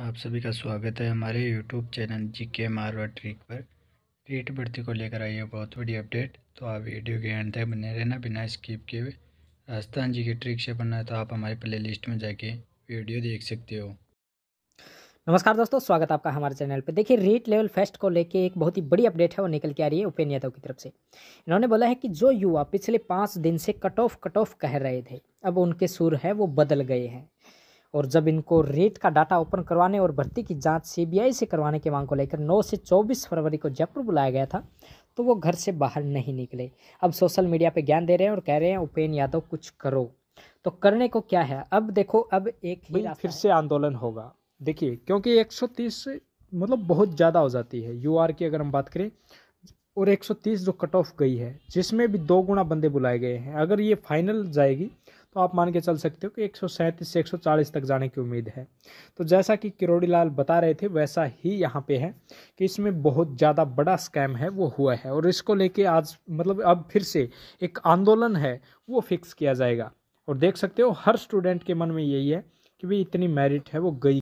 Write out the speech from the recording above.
आप सभी का स्वागत है हमारे यूट्यूब चैनल जी के मारवा ट्रिक पर रेट बढ़ती को लेकर आई है बहुत बड़ी अपडेट तो आप वीडियो के एंड तक बने रहना बिना स्किप किए हुए राजस्थान जी की ट्रिक से बनना है तो आप हमारे प्ले लिस्ट में जाके वीडियो देख सकते हो नमस्कार दोस्तों स्वागत आपका हमारे चैनल पर देखिए रेट लेवल फेस्ट को लेके एक बहुत ही बड़ी अपडेट है वो निकल के आ रही है उपेन्द्र यादव की तरफ से इन्होंने बोला है कि जो युवा पिछले पाँच दिन से कट ऑफ कट ऑफ कह रहे थे अब उनके सुर है वो बदल गए हैं और जब इनको रेट का डाटा ओपन करवाने और भर्ती की जांच सीबीआई से करवाने की मांग को लेकर 9 से 24 फरवरी को जयपुर बुलाया गया था तो वो घर से बाहर नहीं निकले अब सोशल मीडिया पे ज्ञान दे रहे हैं और कह रहे हैं उपेन यादव कुछ करो तो करने को क्या है अब देखो अब एक ही फिर से आंदोलन होगा देखिए क्योंकि एक मतलब बहुत ज़्यादा हो जाती है यू की अगर हम बात करें और एक जो कट ऑफ गई है जिसमें भी दो गुना बंदे बुलाए गए हैं अगर ये फाइनल जाएगी तो आप मान के चल सकते हो कि एक से 140 तक जाने की उम्मीद है तो जैसा कि किरोड़ी लाल बता रहे थे वैसा ही यहाँ पे है कि इसमें बहुत ज़्यादा बड़ा स्कैम है वो हुआ है और इसको लेके आज मतलब अब फिर से एक आंदोलन है वो फिक्स किया जाएगा और देख सकते हो हर स्टूडेंट के मन में यही है कि भाई इतनी मेरिट है वो गई